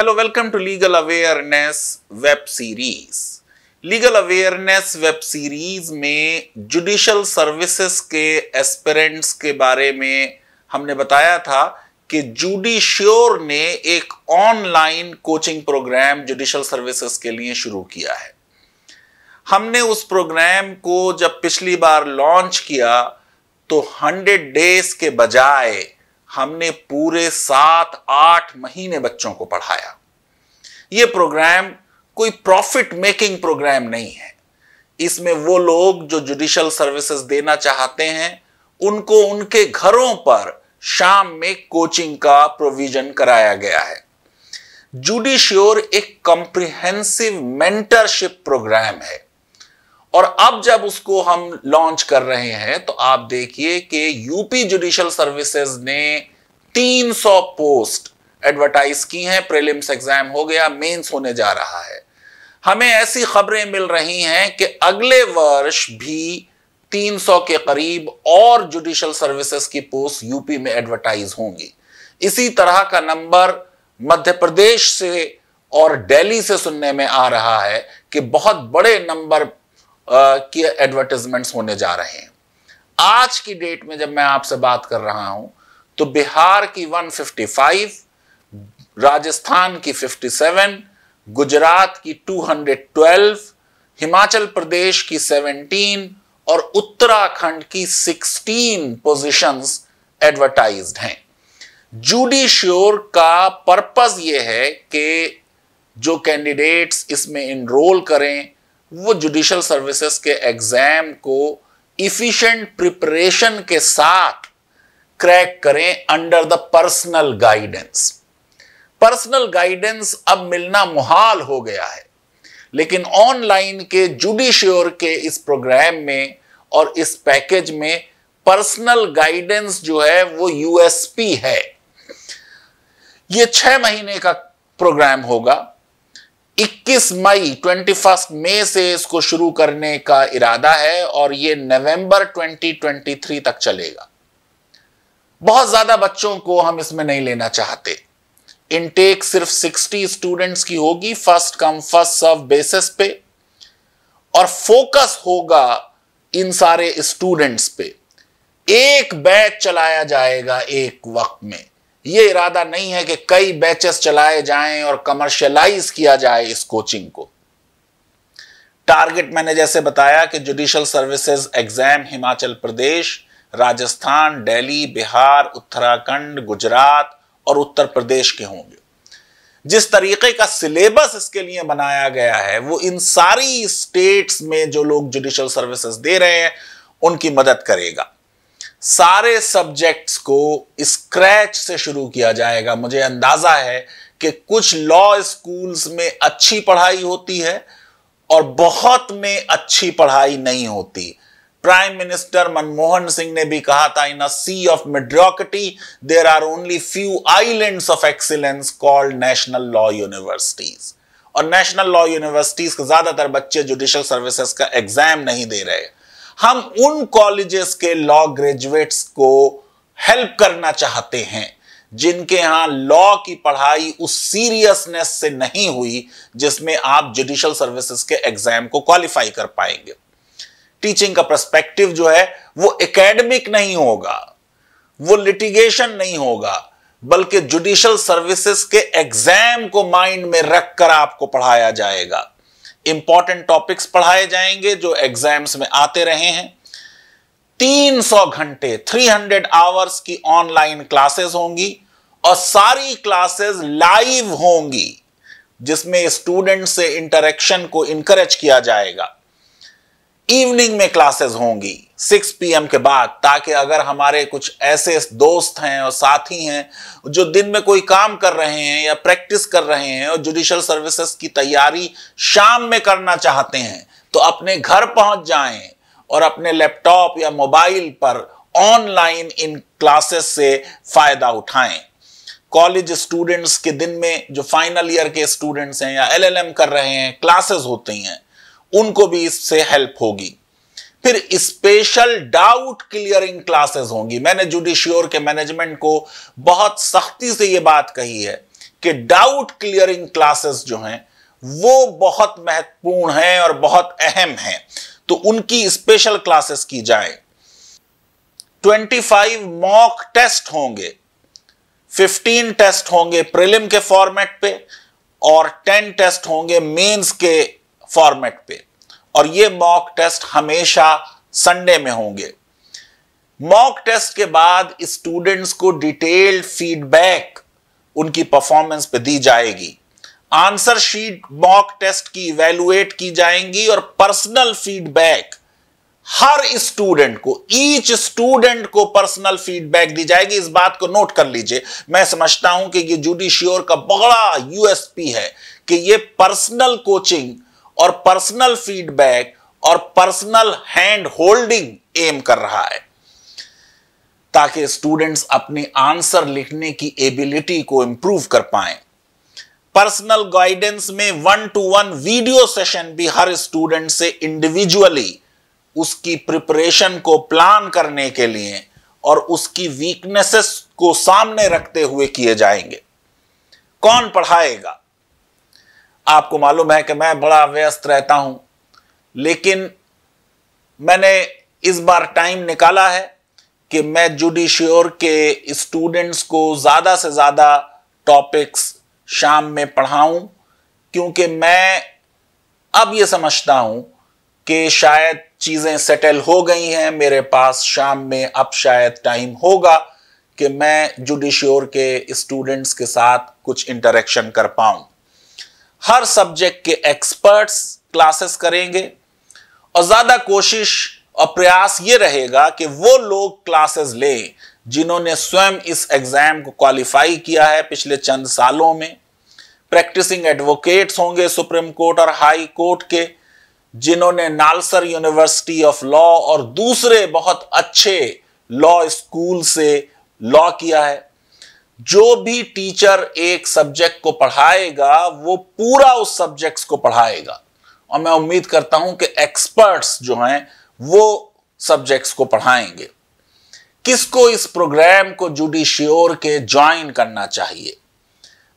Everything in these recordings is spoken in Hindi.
hello welcome to legal awareness web series legal awareness web series में जुडिशल सर्विसेज के एस्पेरेंट्स के बारे में हमने बताया था कि जुडिश्योर ने एक online coaching program judicial services के लिए शुरू किया है हमने उस प्रोग्राम को जब पिछली बार लॉन्च किया तो 100 डेज के बजाय हमने पूरे सात आठ महीने बच्चों को पढ़ाया ये प्रोग्राम कोई प्रॉफिट मेकिंग प्रोग्राम नहीं है इसमें वो लोग जो जुडिशल सर्विसेज देना चाहते हैं उनको उनके घरों पर शाम में कोचिंग का प्रोविजन कराया गया है जुडिश्योर एक कॉम्प्रिहेंसिव मेंटरशिप प्रोग्राम है और अब जब उसको हम लॉन्च कर रहे हैं तो आप देखिए कि यूपी जुडिशियल सर्विसेज ने 300 पोस्ट एडवर्टाइज की हैं प्रीलिम्स एग्जाम हो गया मेंस होने जा रहा है हमें ऐसी खबरें मिल रही हैं कि अगले वर्ष भी 300 के करीब और जुडिशियल सर्विसेज की पोस्ट यूपी में एडवर्टाइज होंगी इसी तरह का नंबर मध्य प्रदेश से और दिल्ली से सुनने में आ रहा है कि बहुत बड़े नंबर के एडवर्टीजमेंट्स होने जा रहे हैं आज की डेट में जब मैं आपसे बात कर रहा हूं तो बिहार की 155, राजस्थान की 57, गुजरात की 212, हिमाचल प्रदेश की 17 और उत्तराखंड की 16 पोजीशंस एडवर्टाइज्ड हैं जूडिश्योर का पर्पज यह है कि जो कैंडिडेट्स इसमें इनरोल करें वो जुडिशल सर्विसेज के एग्जाम को इफिशियंट प्रिपरेशन के साथ क्रैक करें under the personal guidance personal guidance अब मिलना मुहाल हो गया है लेकिन ऑनलाइन के जुडिशियर के इस प्रोग्राम में और इस पैकेज में पर्सनल गाइडेंस जो है वो यूएसपी है ये छह महीने का प्रोग्राम होगा 21 मई ट्वेंटी फर्स्ट मई से इसको शुरू करने का इरादा है और ये नवंबर 2023 तक चलेगा बहुत ज्यादा बच्चों को हम इसमें नहीं लेना चाहते इनटेक सिर्फ 60 स्टूडेंट्स की होगी first come first serve basis पे और फोकस होगा इन सारे स्टूडेंट्स पे एक बैच चलाया जाएगा एक वक्त में ये इरादा नहीं है कि कई बैचेस चलाए जाएं और कमर्शलाइज किया जाए इस कोचिंग को टारगेट मैंने जैसे बताया कि judicial services exam Himachal Pradesh Rajasthan Delhi Bihar Uttarakhand Gujarat और उत्तर प्रदेश के होंगे जिस तरीके का सिलेबस इसके लिए बनाया गया है वो इन सारी स्टेट्स में जो लोग जुडिशल सर्विसेज दे रहे हैं उनकी मदद करेगा सारे सब्जेक्ट्स को स्क्रैच से शुरू किया जाएगा मुझे अंदाजा है कि कुछ लॉ स्कूल्स में अच्छी पढ़ाई होती है और बहुत में अच्छी पढ़ाई नहीं होती प्राइम मिनिस्टर मनमोहन सिंह ने भी कहा था in a sea of mediocrity there are only few islands of excellence called national law universities और नेशनल लॉ यूनिवर्सिटीज के ज्यादातर बच्चे जुडिशियल सर्विसेज का एग्जाम नहीं दे रहे हम उन कॉलेजेस के लॉ ग्रेजुएट्स को हेल्प करना चाहते हैं जिनके यहां लॉ की पढ़ाई उस सीरियसनेस से नहीं हुई जिसमें आप जुडिशल सर्विसेज के एग्जाम को क्वालिफाई कर पाएंगे टीचिंग का परस्पेक्टिव जो है वो एकेडमिक नहीं होगा वो लिटिगेशन नहीं होगा बल्कि जुडिशल सर्विसेज के एग्जाम को माइंड में रखकर आपको पढ़ाया जाएगा इंपॉर्टेंट टॉपिक्स पढ़ाए जाएंगे जो एग्जाम्स में आते रहे हैं 300 घंटे 300 आवर्स की ऑनलाइन क्लासेस होंगी और सारी क्लासेस लाइव होंगी जिसमें स्टूडेंट से इंटरेक्शन को इंकरेज किया जाएगा इवनिंग में क्लासेस होंगी सिक्स पी के बाद ताकि अगर हमारे कुछ ऐसे दोस्त हैं और साथी हैं जो दिन में कोई काम कर रहे हैं या प्रैक्टिस कर रहे हैं और जुडिशल सर्विसेज की तैयारी शाम में करना चाहते हैं तो अपने घर पहुंच जाएं और अपने लैपटॉप या मोबाइल पर ऑनलाइन इन क्लासेस से फायदा उठाएं कॉलेज स्टूडेंट्स के दिन में जो फाइनल ईयर के स्टूडेंट्स हैं या एलएलएम कर रहे हैं क्लासेस होती हैं उनको भी इससे हेल्प होगी फिर स्पेशल डाउट क्लियरिंग क्लासेस होंगी मैंने जुडिशियोर के मैनेजमेंट को बहुत सख्ती से यह बात कही है कि डाउट क्लियरिंग क्लासेस जो हैं वो बहुत महत्वपूर्ण हैं और बहुत अहम हैं तो उनकी स्पेशल क्लासेस की जाए 25 मॉक टेस्ट होंगे 15 टेस्ट होंगे प्रिलिम के फॉर्मेट पे और 10 टेस्ट होंगे मेंस के फॉर्मेट पे और ये मॉक टेस्ट हमेशा संडे में होंगे मॉक टेस्ट के बाद स्टूडेंट्स को डिटेल्ड फीडबैक उनकी परफॉर्मेंस पे दी जाएगी आंसर शीट मॉक टेस्ट की इवेलुएट की जाएंगी और पर्सनल फीडबैक हर स्टूडेंट को ईच स्टूडेंट को पर्सनल फीडबैक दी जाएगी इस बात को नोट कर लीजिए मैं समझता हूं कि ये जुडिशियोर का बड़ा यूएसपी है कि ये पर्सनल कोचिंग और पर्सनल फीडबैक और पर्सनल हैंड होल्डिंग एम कर रहा है ताकि स्टूडेंट्स अपनी आंसर लिखने की एबिलिटी को इंप्रूव कर पाए पर्सनल गाइडेंस में one to one video session भी हर स्टूडेंट से इंडिविजुअली उसकी प्रिपरेशन को प्लान करने के लिए और उसकी वीकनेसेस को सामने रखते हुए किए जाएंगे कौन पढ़ाएगा आपको मालूम है कि मैं बड़ा व्यस्त रहता हूँ लेकिन मैंने इस बार टाइम निकाला है कि मैं जुडिश्योर के स्टूडेंट्स को ज़्यादा से ज़्यादा टॉपिक्स शाम में पढ़ाऊं क्योंकि मैं अब ये समझता हूं कि शायद चीज़ें सेटल हो गई हैं मेरे पास शाम में अब शायद टाइम होगा कि मैं जुडिश्योर के स्टूडेंट्स के साथ कुछ इंटरेक्शन कर पाऊं हर सब्जेक्ट के एक्सपर्ट्स क्लासेस करेंगे और ज़्यादा कोशिश और प्रयास ये रहेगा कि वो लोग क्लासेस लें जिन्होंने स्वयं इस एग्ज़ाम को क्वालिफाई किया है पिछले चंद सालों में प्रैक्टिसिंग एडवोकेट्स होंगे सुप्रीम कोर्ट और हाई कोर्ट के जिन्होंने नालसर यूनिवर्सिटी ऑफ लॉ और दूसरे बहुत अच्छे लॉ स्कूल से लॉ किया है जो भी टीचर एक सब्जेक्ट को पढ़ाएगा वो पूरा उस सब्जेक्ट्स को पढ़ाएगा और मैं उम्मीद करता हूं कि एक्सपर्ट्स जो हैं वो सब्जेक्ट्स को पढ़ाएंगे किसको इस प्रोग्राम को जुडिशियोर के ज्वाइन करना चाहिए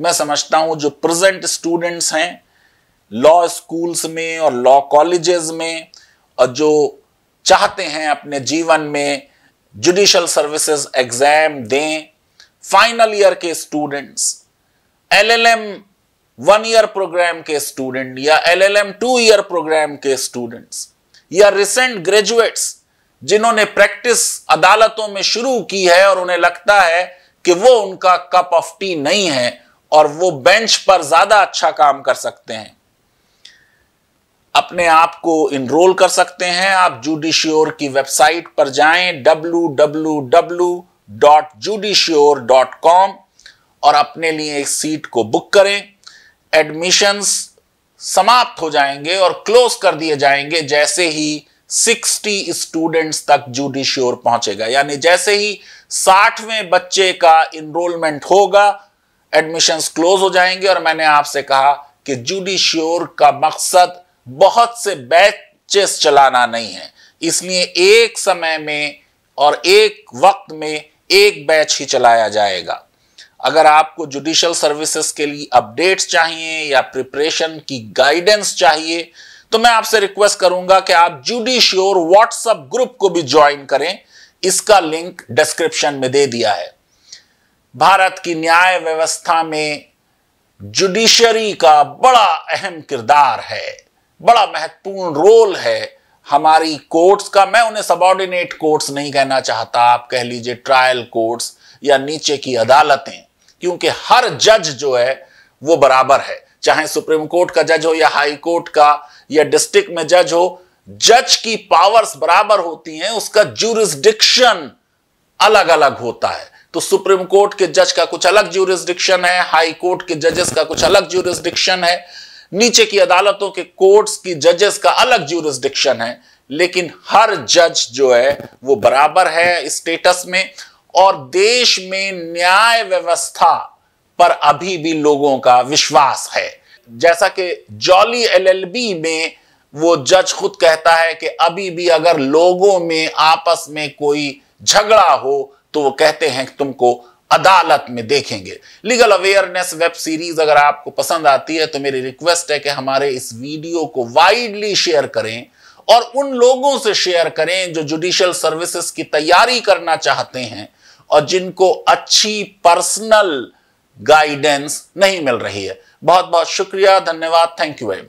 मैं समझता हूं जो प्रेजेंट स्टूडेंट्स हैं लॉ स्कूल्स में और लॉ कॉलेजेस में और जो चाहते हैं अपने जीवन में जुडिशल सर्विसेज एग्जाम दें फाइनल ईयर के students LLM one year program के स्टूडेंट या एलएलएम टू ईयर प्रोग्राम के स्टूडेंट्स या रिसेंट ग्रेजुएट्स जिन्होंने प्रैक्टिस अदालतों में शुरू की है और उन्हें लगता है कि वो उनका कप ऑफ टी नहीं है और वो बेंच पर ज्यादा अच्छा काम कर सकते हैं अपने आप को इनरोल कर सकते हैं आप जुडिशियोर की वेबसाइट पर जाएं W W W dot Judicure dot com और अपने लिए एक सीट को बुक करें एडमिशंस समाप्त हो जाएंगे और क्लोज कर दिए जाएंगे जैसे ही 60 स्टूडेंट्स तक जूडिश्योर पहुंचेगा यानी जैसे ही साठवें बच्चे का इनरोलमेंट होगा एडमिशंस क्लोज हो जाएंगे और मैंने आपसे कहा कि जूडिश्योर का मकसद बहुत से बैचेस चलाना नहीं है इसलिए एक समय में और एक वक्त में एक बैच ही चलाया जाएगा अगर आपको जुडिशियल सर्विसेज के लिए अपडेट्स चाहिए या प्रिपरेशन की गाइडेंस चाहिए तो मैं आपसे रिक्वेस्ट करूंगा कि आप जुडिश्योर व्हाट्सएप ग्रुप को भी ज्वाइन करें इसका लिंक डिस्क्रिप्शन में दे दिया है भारत की न्याय व्यवस्था में जुडिशरी का बड़ा अहम किरदार है बड़ा महत्वपूर्ण रोल है हमारी कोर्ट्स का मैं उन्हें सबॉर्डिनेट कोर्ट्स नहीं कहना चाहता आप कह लीजिए ट्रायल कोर्ट्स या नीचे की अदालतें क्योंकि हर जज जो है वो बराबर है चाहे सुप्रीम कोर्ट का जज हो या हाई कोर्ट का या डिस्ट्रिक्ट में जज हो जज की पावर्स बराबर होती हैं उसका जूरिस्डिक्शन अलग अलग होता है तो सुप्रीम कोर्ट के जज का कुछ अलग जूरिस्डिक्शन है हाई कोर्ट के जजेस का कुछ अलग जूरिस्डिक्शन है नीचे की अदालतों के कोर्ट्स की जजेस का अलग जूरिस्डिक्शन है लेकिन हर जज जो है वो बराबर है स्टेटस में और देश में न्याय व्यवस्था पर अभी भी लोगों का विश्वास है जैसा कि जॉली एलएलबी में वो जज खुद कहता है कि अभी भी अगर लोगों में आपस में कोई झगड़ा हो तो वो कहते हैं तुमको अदालत में देखेंगे लीगल अवेयरनेस वेब सीरीज अगर आपको पसंद आती है तो मेरी रिक्वेस्ट है कि हमारे इस वीडियो को वाइडली शेयर करें और उन लोगों से शेयर करें जो जुडिशियल सर्विसेज की तैयारी करना चाहते हैं और जिनको अच्छी पर्सनल गाइडेंस नहीं मिल रही है बहुत बहुत शुक्रिया धन्यवाद थैंक यू वेरी मच